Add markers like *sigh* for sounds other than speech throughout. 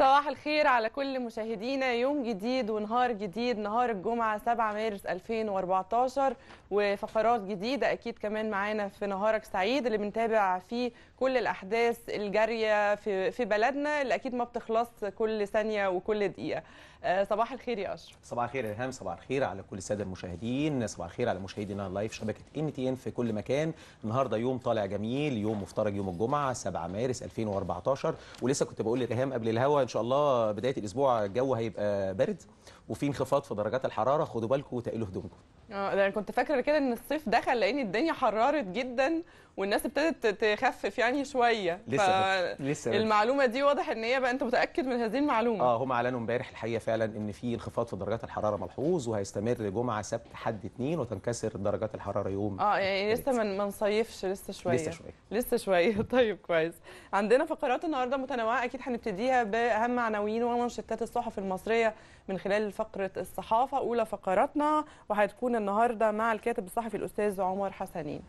صباح الخير على كل مشاهدينا يوم جديد ونهار جديد نهار الجمعة 7 مارس 2014 وفقرات جديدة أكيد كمان معانا في نهارك سعيد اللي بنتابع فيه كل الأحداث الجارية في, في بلدنا اللي أكيد ما بتخلص كل ثانية وكل دقيقة آه، صباح الخير يا أشرف صباح الخير يا إلهام صباح الخير على كل السادة المشاهدين صباح الخير على مشاهدينا لايف شبكة إن تي إن في كل مكان النهاردة يوم طالع جميل يوم مفترج يوم الجمعة 7 مارس 2014 ولسه كنت بقول لإلهام قبل الهوا شاء الله بدايه الاسبوع الجو هيبقى بارد وفي انخفاض في درجات الحراره خدوا بالكم وتقلوا هدومكم اه ده انا كنت فاكره كده ان الصيف دخل لان الدنيا حررت جدا والناس ابتدت تخفف يعني شويه لسه لسه المعلومه دي واضح ان هي بقى انت متاكد من هذه المعلومه اه هم اعلنوا امبارح الحقيقه فعلا ان في انخفاض في درجات الحراره ملحوظ وهيستمر جمعه سبت حد اثنين وتنكسر درجات الحراره يوم اه يعني لسه ما نصيفش لسه شويه لسه شويه لسه شويه *laughs* طيب كويس عندنا فقرات النهارده متنوعه اكيد هنبتديها باهم عناوين ومنشطات الصحف المصريه من خلال فقره الصحافه اولى فقراتنا وهتكون النهارده مع الكاتب الصحفي الاستاذ عمر حسنين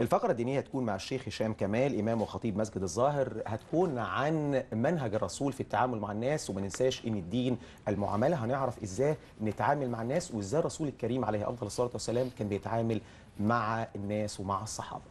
الفقرة الدينية هتكون مع الشيخ هشام كمال إمام وخطيب مسجد الظاهر هتكون عن منهج الرسول في التعامل مع الناس وما ننساش إن الدين المعاملة هنعرف إزاي نتعامل مع الناس وإزاي الرسول الكريم عليه أفضل الصلاة والسلام كان بيتعامل مع الناس ومع الصحابة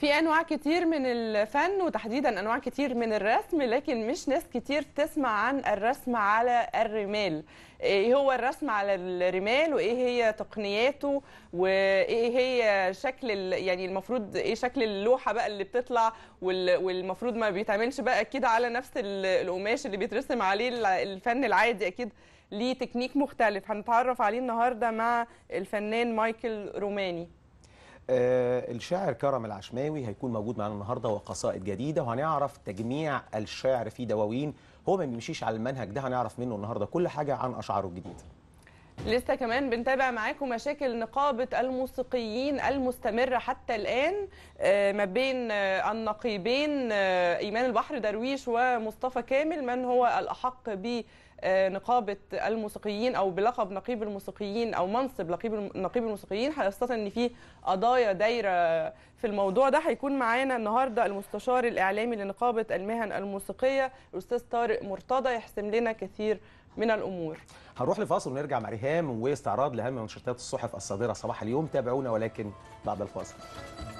في انواع كتير من الفن وتحديدا انواع كتير من الرسم لكن مش ناس كتير تسمع عن الرسم على الرمال ايه هو الرسم على الرمال وايه هي تقنياته وايه هي شكل يعني المفروض ايه شكل اللوحه بقى اللي بتطلع والمفروض ما بيتعملش بقى اكيد على نفس القماش اللي بيترسم عليه الفن العادي اكيد ليه تكنيك مختلف هنتعرف عليه النهارده مع الفنان مايكل روماني آه الشاعر كرم العشماوي هيكون موجود معانا النهارده وقصائد جديده وهنعرف تجميع الشعر في دواوين هو ما بيمشيش على المنهج ده هنعرف منه النهارده كل حاجه عن اشعاره الجديده لسه كمان بنتابع معاكم مشاكل نقابة الموسيقيين المستمرة حتى الآن آه، ما بين آه، النقيبين آه، إيمان البحر درويش ومصطفى كامل من هو الأحق ب نقابة الموسيقيين أو بلقب نقيب الموسيقيين أو منصب نقيب نقيب الموسيقيين خاصة إن في قضايا دايرة في الموضوع ده هيكون معانا النهارده المستشار الإعلامي لنقابة المهن الموسيقية الأستاذ طارق مرتضى يحسم لنا كثير من الامور هنروح لفاصل ونرجع مع ريهام واستعراض لاهم منشطات الصحف الصادره صباح اليوم تابعونا ولكن بعد الفاصل